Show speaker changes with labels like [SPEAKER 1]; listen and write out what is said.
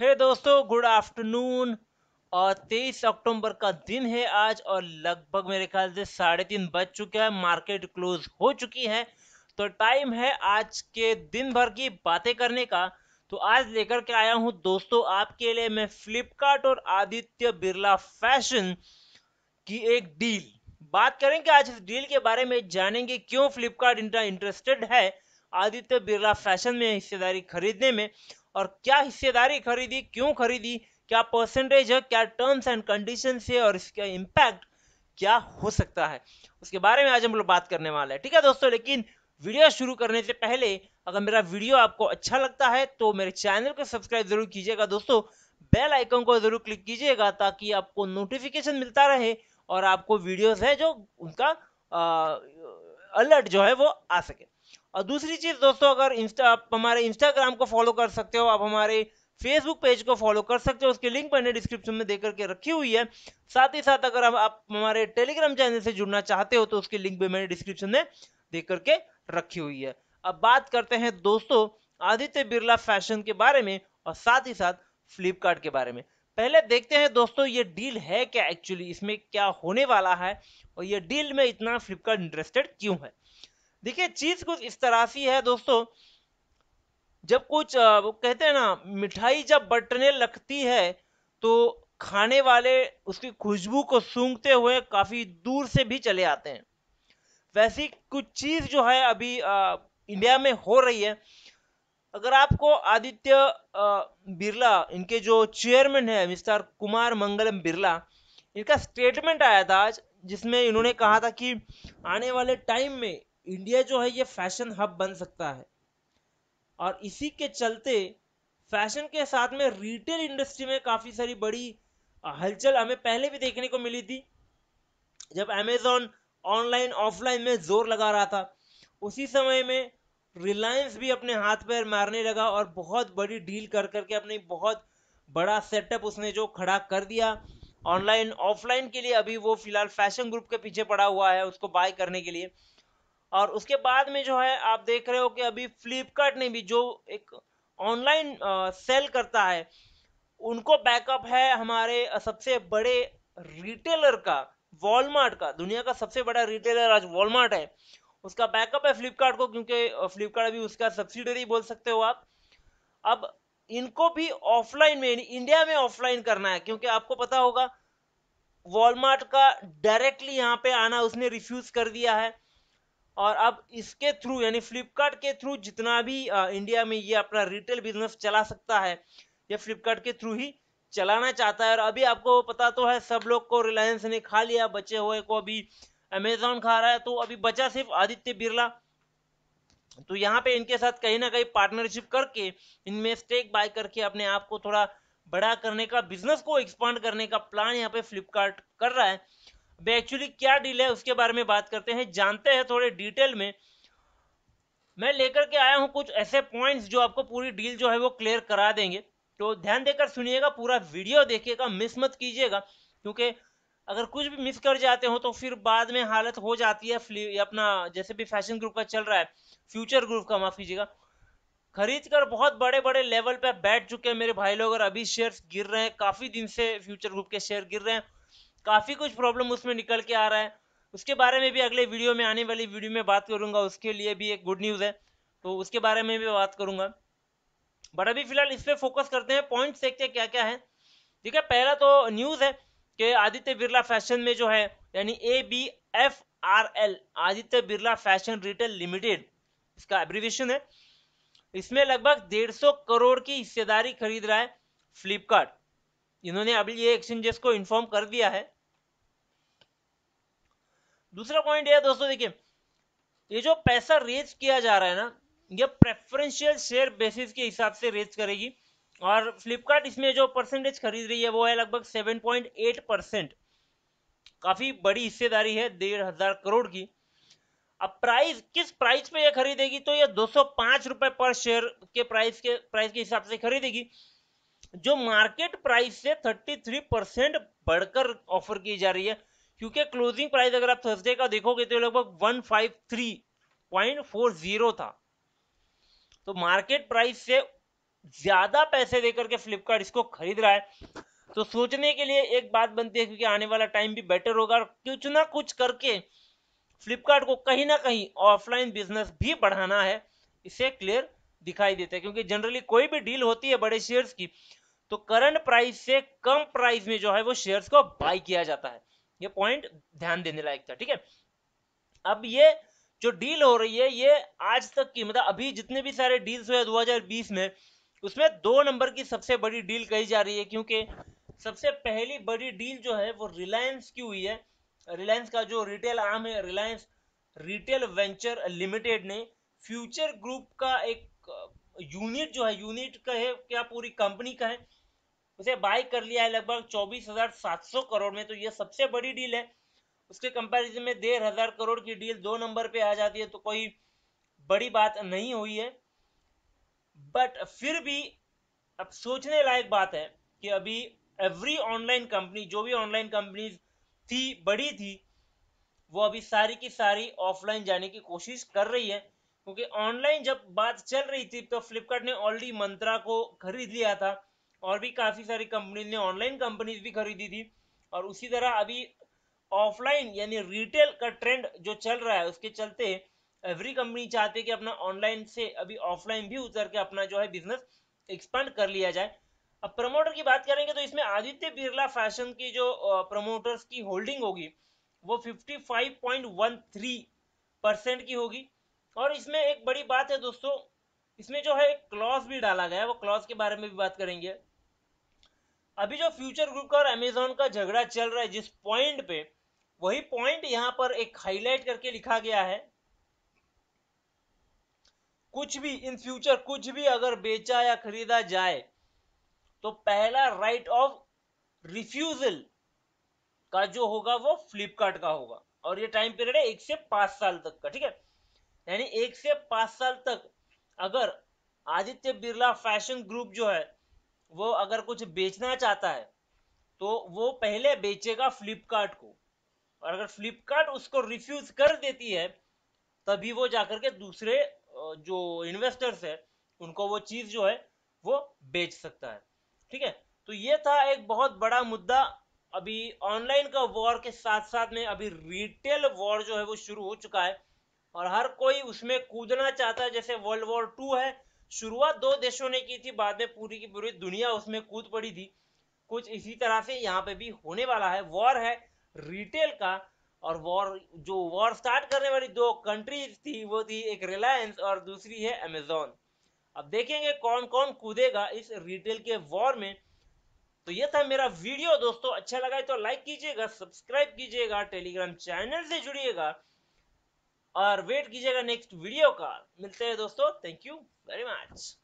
[SPEAKER 1] हे hey दोस्तों good afternoon और तेईस अक्टूबर का दिन है आज और लगभग मेरे ख्याल से साढ़े तीन बज चुका है मार्केट क्लोज हो चुकी है तो टाइम है आज के दिन भर की बातें करने का तो आज लेकर के आया हूँ दोस्तों आपके लिए मैं फ्लिपकार्ट और आदित्य बिरला फैशन की एक डील बात करेंगे आज इस डील के बारे में जानेंगे क्यों फ्लिपकार्ट इंटरेस्टेड है आदित्य बिरला फैशन में हिस्सेदारी खरीदने में और क्या हिस्सेदारी खरीदी क्यों खरीदी क्या परसेंटेज है क्या टर्म्स एंड कंडीशन है और इसका इम्पैक्ट क्या हो सकता है उसके बारे में आज हम लोग बात करने वाले हैं ठीक है दोस्तों लेकिन वीडियो शुरू करने से पहले अगर मेरा वीडियो आपको अच्छा लगता है तो मेरे चैनल को सब्सक्राइब जरूर कीजिएगा दोस्तों बेल आइकन को जरूर क्लिक कीजिएगा ताकि आपको नोटिफिकेशन मिलता रहे और आपको वीडियोस है जो उनका अलर्ट जो है वो आ सके और दूसरी चीज़ दोस्तों अगर इंस्टा आप हमारे इंस्टाग्राम को फॉलो कर सकते हो आप हमारे फेसबुक पेज को फॉलो कर सकते हो उसकी लिंक मैंने डिस्क्रिप्शन में देकर करके रखी हुई है साथ ही साथ अगर आप हमारे टेलीग्राम चैनल से जुड़ना चाहते हो तो उसकी लिंक भी मैंने डिस्क्रिप्शन में दे करके रखी हुई है अब बात करते हैं दोस्तों आदित्य बिरला फैशन के बारे में और साथ ही साथ फ्लिपकार्ट के बारे में पहले देखते हैं दोस्तों ये डील है क्या एक्चुअली इसमें क्या होने वाला है और ये डील में इतना फ्लिपकार्ट इंटरेस्टेड क्यों है देखिए चीज कुछ इस तरह सी है दोस्तों जब कुछ वो कहते हैं ना मिठाई जब बटने लगती है तो खाने वाले उसकी खुशबू को सूंघते हुए काफी दूर से भी चले आते हैं वैसी कुछ चीज जो है अभी आ, इंडिया में हो रही है अगर आपको आदित्य बिरला इनके जो चेयरमैन है मिस्टर कुमार मंगलम बिरला इनका स्टेटमेंट आया था आज जिसमें इन्होंने कहा था कि आने वाले टाइम में इंडिया जो है ये फैशन हब बन सकता है और इसी के चलते फैशन के साथ में रिटेल इंडस्ट्री में काफ़ी सारी बड़ी हलचल हमें पहले भी देखने को मिली थी जब अमेजोन ऑनलाइन ऑफलाइन में जोर लगा रहा था उसी समय में रिलायंस भी अपने हाथ पैर मारने लगा और बहुत बड़ी डील कर करके अपने बहुत बड़ा सेटअप उसने जो खड़ा कर दिया ऑनलाइन ऑफलाइन के लिए अभी वो फिलहाल फैशन ग्रुप के पीछे पड़ा हुआ है उसको बाय करने के लिए और उसके बाद में जो है आप देख रहे हो कि अभी फ्लिपकार्ट ने भी जो एक ऑनलाइन सेल करता है उनको बैकअप है हमारे सबसे बड़े रिटेलर का वॉलमार्ट का दुनिया का सबसे बड़ा रिटेलर आज वॉलमार्ट है उसका बैकअप है फ्लिपकार्ट को क्योंकि फ्लिपकार्ट अभी उसका सब्सिडरी बोल सकते हो आप अब इनको भी ऑफलाइन में इंडिया में ऑफलाइन करना है क्योंकि आपको पता होगा वॉलमार्ट का डायरेक्टली यहाँ पे आना उसने रिफ्यूज कर दिया है और अब इसके थ्रू यानी फ्लिपकार्ट के थ्रू जितना भी आ, इंडिया में ये अपना रिटेल बिजनेस चला सकता है ये फ्लिपकार्ट के थ्रू ही चलाना चाहता है और अभी आपको पता तो है सब लोग को रिलायंस ने खा लिया बचे हुए को अभी अमेजोन खा रहा है तो अभी बचा सिर्फ आदित्य बिरला तो यहाँ पे इनके साथ कहीं ना कहीं पार्टनरशिप करके इनमें स्टेक बाय करके अपने आप को थोड़ा बड़ा करने का बिजनेस को एक्सपांड करने का प्लान यहाँ पे फ्लिपकार्ट कर रहा है में एक्चुअली क्या डील है उसके बारे में बात करते हैं जानते हैं थोड़े डिटेल में मैं लेकर के आया हूं कुछ ऐसे पॉइंट्स जो आपको पूरी डील जो है वो क्लियर करा देंगे तो ध्यान देकर सुनिएगा पूरा वीडियो देखिएगा मिस मत कीजिएगा क्योंकि अगर कुछ भी मिस कर जाते हो तो फिर बाद में हालत हो जाती है अपना जैसे भी फैशन ग्रुप का चल रहा है फ्यूचर ग्रुप का माफ कीजिएगा खरीद कर बहुत बड़े बड़े लेवल पर बैठ चुके हैं मेरे भाई लोग और अभी शेयर गिर रहे हैं काफी दिन से फ्यूचर ग्रुप के शेयर गिर रहे हैं काफ़ी कुछ प्रॉब्लम उसमें निकल के आ रहा है उसके बारे में भी अगले वीडियो में आने वाली वीडियो में बात करूंगा उसके लिए भी एक गुड न्यूज़ है तो उसके बारे में भी बात करूंगा बट अभी फिलहाल इस पर फोकस करते हैं पॉइंट देखते हैं क्या क्या है ठीक है पहला तो न्यूज़ है कि आदित्य बिरला फैशन में जो है यानी A B F R L Aditya Birla fashion retail limited इसका एब्रीवेशन है इसमें लगभग डेढ़ सौ करोड़ की हिस्सेदारी खरीद रहा है फ्लिपकार्ट इन्होंने अभी ये एक्सचेंजेस को इन्फॉर्म कर दिया है दूसरा पॉइंट है दोस्तों देखिए ये जो पैसा रेज किया जा रहा है ना ये प्रेफरेंशियल शेयर बेसिस के हिसाब से रेज करेगी और फ्लिपकार्ट इसमें जो परसेंटेज खरीद रही है वो है लगभग 7.8 परसेंट काफ़ी बड़ी हिस्सेदारी है डेढ़ हज़ार करोड़ की अब प्राइस किस प्राइस पे ये खरीदेगी तो ये दो सौ पर शेयर के प्राइस के प्राइस के हिसाब से खरीदेगी जो मार्केट प्राइस से 33 परसेंट बढ़कर ऑफर की जा रही है क्योंकि क्लोजिंग प्राइस अगर आप थर्सडे का देखोगे तो लगभग 153.40 था तो मार्केट प्राइस से ज्यादा पैसे देकर के फ्लिपकार्ट इसको खरीद रहा है तो सोचने के लिए एक बात बनती है क्योंकि आने वाला टाइम भी बेटर होगा कुछ ना कुछ करके फ्लिपकार्ट को कहीं ना कहीं ऑफलाइन बिजनेस भी बढ़ाना है इसे क्लियर दिखाई देता है क्योंकि जनरली कोई भी डील होती है बड़े शेयर्स की तो करंट प्राइस से कम प्राइस में जो है वो शेयर्स को बाय किया जाता है ये पॉइंट ध्यान देने लायक था ठीक है अब ये जो डील हो रही है ये आज तक की मतलब अभी जितने भी सारे डील्स हुए 2020 में उसमें दो नंबर की सबसे बड़ी डील कही जा रही है क्योंकि सबसे पहली बड़ी डील जो है वो रिलायंस की हुई है रिलायंस का जो रिटेल आर्म है रिलायंस रिटेल वेंचर लिमिटेड ने फ्यूचर ग्रुप का एक यूनिट uh, जो है यूनिट का है क्या पूरी कंपनी का है उसे बाय कर लिया है लगभग चौबीस हजार सात सौ करोड़ में तो ये सबसे बड़ी डील है उसके कंपैरिजन में डेढ़ हजार करोड़ की डील दो नंबर पे आ जाती है तो कोई बड़ी बात नहीं हुई है बट फिर भी अब सोचने लायक बात है कि अभी एवरी ऑनलाइन कंपनी जो भी ऑनलाइन कंपनीज थी बड़ी थी वो अभी सारी की सारी ऑफलाइन जाने की कोशिश कर रही है क्योंकि ऑनलाइन जब बात चल रही थी तो फ्लिपकार्ट ने ऑलरेडी मंत्रा को खरीद लिया था और भी काफ़ी सारी कंपनीज ने ऑनलाइन कंपनीज भी खरीदी थी और उसी तरह अभी ऑफलाइन यानी रिटेल का ट्रेंड जो चल रहा है उसके चलते एवरी कंपनी चाहते कि अपना ऑनलाइन से अभी ऑफलाइन भी उतर के अपना जो है बिजनेस एक्सपांड कर लिया जाए अब प्रमोटर की बात करेंगे तो इसमें आदित्य बिरला फैशन की जो प्रमोटर्स की होल्डिंग होगी वो 55.13 परसेंट की होगी और इसमें एक बड़ी बात है दोस्तों इसमें जो है क्लॉज भी डाला गया है वो क्लॉज के बारे में भी बात करेंगे अभी जो फ्यूचर ग्रुप का और अमेजोन का झगड़ा चल रहा है जिस पॉइंट पे वही पॉइंट यहां पर एक हाईलाइट करके लिखा गया है कुछ भी इन फ्यूचर कुछ भी अगर बेचा या खरीदा जाए तो पहला राइट ऑफ रिफ्यूजल का जो होगा वो फ्लिपकार्ट का होगा और ये टाइम पीरियड है एक से पांच साल तक का ठीक है यानी एक से पांच साल तक अगर आदित्य बिरला फैशन ग्रुप जो है वो अगर कुछ बेचना चाहता है तो वो पहले बेचेगा फ्लिपकार्ट को और अगर फ्लिपकार्ट उसको रिफ्यूज कर देती है तभी वो जाकर के दूसरे जो इन्वेस्टर्स है उनको वो चीज जो है वो बेच सकता है ठीक है तो ये था एक बहुत बड़ा मुद्दा अभी ऑनलाइन का वॉर के साथ साथ में अभी रिटेल वॉर जो है वो शुरू हो चुका है और हर कोई उसमें कूदना चाहता है जैसे वर्ल्ड वॉर टू है शुरुआत दो देशों ने की थी बाद में पूरी की पूरी दुनिया उसमें कूद पड़ी थी कुछ इसी तरह से यहाँ पे भी होने वाला है वॉर है रिटेल का और वॉर जो वॉर स्टार्ट करने वाली दो कंट्रीज थी वो थी एक रिलायंस और दूसरी है अमेजोन अब देखेंगे कौन कौन कूदेगा इस रिटेल के वॉर में तो ये था मेरा वीडियो दोस्तों अच्छा लगा तो लाइक कीजिएगा सब्सक्राइब कीजिएगा टेलीग्राम चैनल से जुड़िएगा और वेट कीजिएगा नेक्स्ट वीडियो का मिलते हैं दोस्तों थैंक यू very much.